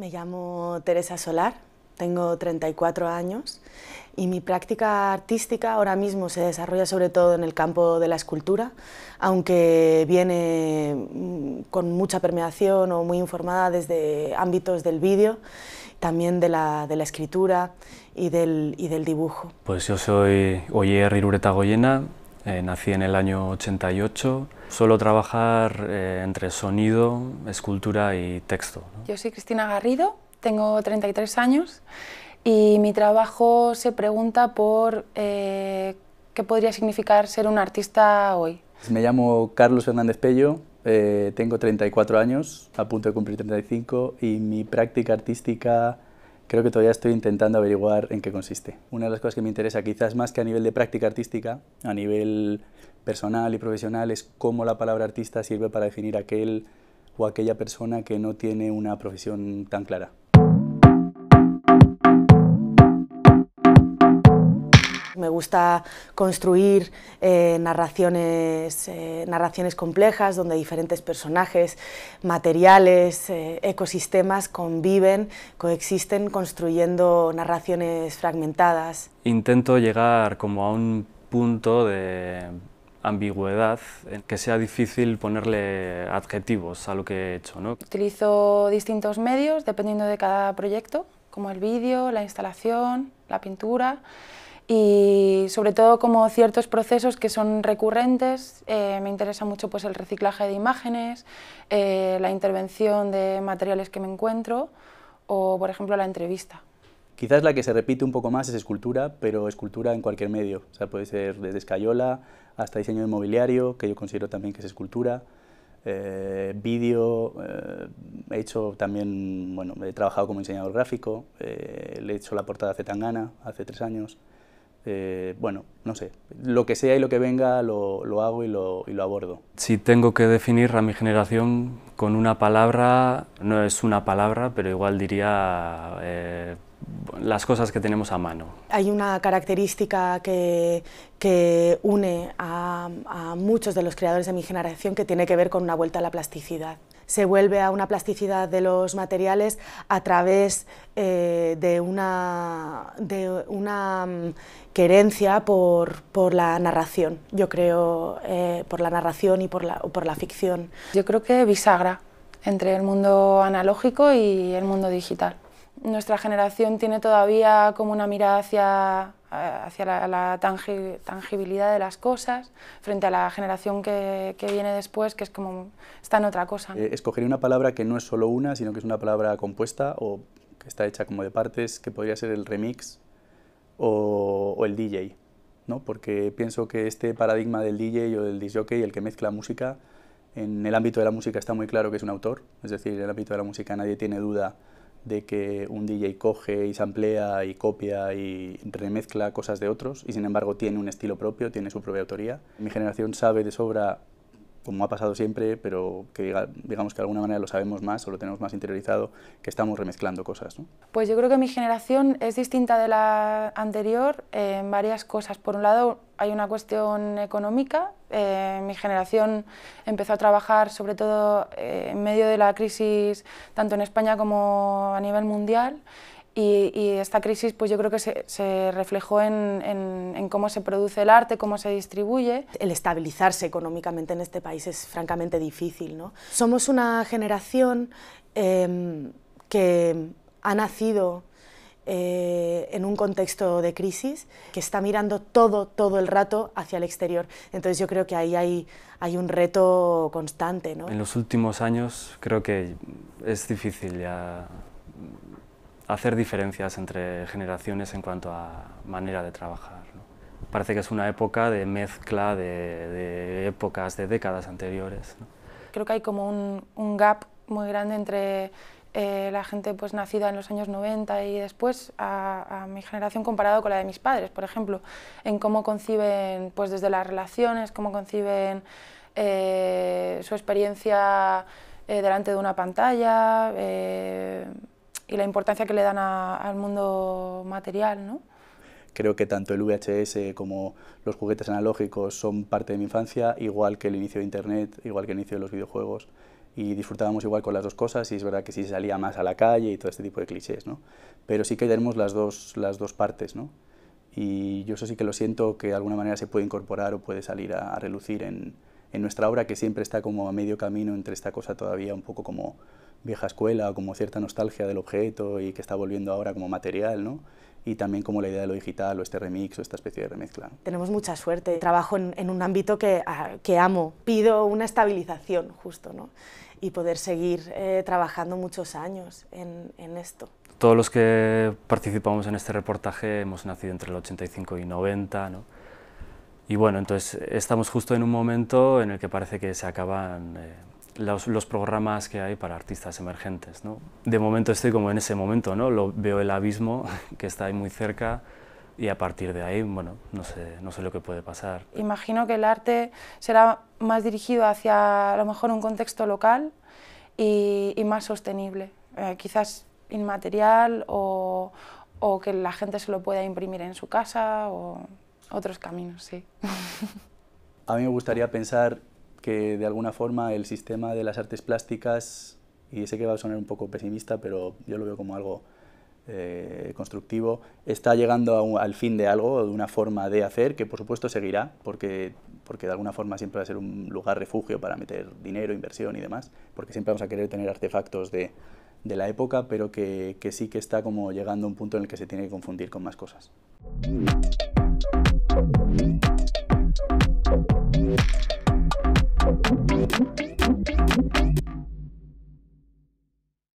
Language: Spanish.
Me llamo Teresa Solar, tengo 34 años y mi práctica artística ahora mismo se desarrolla sobre todo en el campo de la escultura, aunque viene mm, con mucha permeación o muy informada desde ámbitos del vídeo, también de la, escritura y del, y del dibujo. Pues yo soy Oyer Irureta Goyena, eh, nací en el año 88. Suelo trabajar eh, entre sonido, escultura y texto. Yo soy Cristina Garrido, tengo 33 años y mi trabajo se pregunta por eh, qué podría significar ser un artista hoy. Me llamo Carlos Hernández Pello, tengo 34 años, a punto de cumplir 35 y mi práctica artística creo que todavía estoy intentando averiguar en qué consiste. Una de las cosas que me interesa, quizás más que a nivel de práctica artística, a nivel personal y profesional, es cómo la palabra artista sirve para definir aquel o aquella persona que no tiene una profesión tan clara. me gusta construir eh, narraciones, eh, narraciones complejas donde diferentes personajes, materiales, eh, ecosistemas conviven, coexisten construyendo narraciones fragmentadas. Intento llegar como a un punto de ambigüedad, que sea difícil ponerle adjetivos a lo que he hecho. ¿no? Utilizo distintos medios dependiendo de cada proyecto, como el vídeo, la instalación, la pintura y sobre todo como ciertos procesos que son recurrentes. Eh, me interesa mucho pues, el reciclaje de imágenes, eh, la intervención de materiales que me encuentro o, por ejemplo, la entrevista. Quizás la que se repite un poco más es escultura, pero escultura en cualquier medio. O sea, puede ser desde escayola hasta diseño de mobiliario, que yo considero también que es escultura. Eh, vídeo, eh, he hecho también, bueno, he trabajado como diseñador gráfico, le he hecho la portada hace Tangana, hace tres años. Eh, bueno, no sé, lo que sea y lo que venga lo, lo hago y lo, y lo, abordo. Si tengo que definir a mi generación con una palabra, no es una palabra, pero igual diría eh, las cosas que tenemos a mano. Hay una característica que, une a, muchos de los creadores de mi generación que tiene que ver con una vuelta a la plasticidad se vuelve a una plasticidad de los materiales a través eh, de una, de mm, querencia por, la narración, yo creo, eh, por la narración y por la ficción. Yo creo que bisagra entre el mundo analógico y el mundo digital nuestra generación tiene todavía como una mirada hacia, eh, hacia la, tangibilidad de las cosas frente a la generación que, que, viene después, que es como está en otra cosa. Eh, escogería una palabra que no es solo una, sino que es una palabra compuesta o que está hecha como de partes, que podría ser el remix o, o el DJ, ¿no? porque pienso que este paradigma del DJ o del disjockey, el que mezcla música, en el ámbito de la música está muy claro que es un autor, es decir, en el ámbito de la música nadie tiene duda de que un DJ coge y samplea y copia y remezcla cosas de otros y sin embargo tiene un estilo propio, tiene su propia autoría. Mi generación sabe de sobra como ha pasado siempre, pero que digamos que de alguna manera lo sabemos más o lo tenemos más interiorizado, que estamos remezclando cosas. Pues yo creo que mi generación es distinta de la anterior eh, en varias cosas. Por un lado, hay una cuestión económica. Eh, mi generación empezó a trabajar sobre todo eh, en medio de la crisis, tanto en España como a nivel mundial. Y, esta crisis pues yo creo que se, reflejó en, cómo se produce el arte, cómo se distribuye. El estabilizarse económicamente en este país es francamente difícil. ¿no? Somos una generación em, que ha nacido eh, en un contexto de crisis, que está mirando todo, todo el rato hacia el exterior. Entonces yo creo que ahí hay, hay un reto constante. ¿no? En los últimos años creo que es difícil ya hacer diferencias entre generaciones en cuanto a manera de trabajar. Parece que es una época de mezcla de, épocas, de décadas anteriores. Creo que hay como un, gap muy grande entre eh, la gente pues nacida en los años 90 y después a, mi generación comparado con la de mis padres, por ejemplo, en cómo conciben pues desde las relaciones, cómo conciben eh, su experiencia eh, delante de una pantalla y la importancia que le dan al mundo material, ¿no? Creo que tanto el VHS como los juguetes analógicos son parte de mi infancia, igual que el inicio de Internet, igual que el inicio de los videojuegos y disfrutábamos igual con las dos cosas y es verdad que sí salía más a la calle y todo este tipo de clichés, ¿no? Pero sí que tenemos las dos, las dos partes, ¿no? Y yo eso sí que lo siento que de alguna manera se puede incorporar o puede salir a, relucir en, en, nuestra obra que siempre está como a medio camino entre esta cosa todavía un poco como vieja escuela, como cierta nostalgia del objeto y que está volviendo ahora como material, ¿no? y también como la idea de lo digital o este remix o esta especie de remezcla. Tenemos mucha suerte, trabajo en, un ámbito que, amo, pido una estabilización justo ¿no? y poder seguir eh, trabajando muchos años en, esto. Todos los que participamos en este reportaje hemos nacido entre el 85 y 90 ¿no? y bueno, entonces estamos justo en un momento en el que parece que se acaban... Eh, los, programas que hay para artistas emergentes. De momento estoy como en ese momento, ¿no? Lo, veo el abismo que está ahí muy cerca y a partir de ahí, bueno, no sé, no sé lo que puede pasar. Imagino que el arte será más dirigido hacia a lo mejor un contexto local y, más sostenible, eh, quizás inmaterial o, o, que la gente se lo pueda imprimir en su casa o otros caminos, sí. A mí me gustaría pensar que de alguna forma el sistema de las artes plásticas, y sé que va a sonar un poco pesimista, pero yo lo veo como algo eh, constructivo, está llegando al fin de algo, de una forma de hacer, que por supuesto seguirá, porque, porque de alguna forma siempre va a ser un lugar refugio para meter dinero, inversión y demás, porque siempre vamos a querer tener artefactos de, la época, pero que, que, sí que está como llegando a un punto en el que se tiene que confundir con más cosas.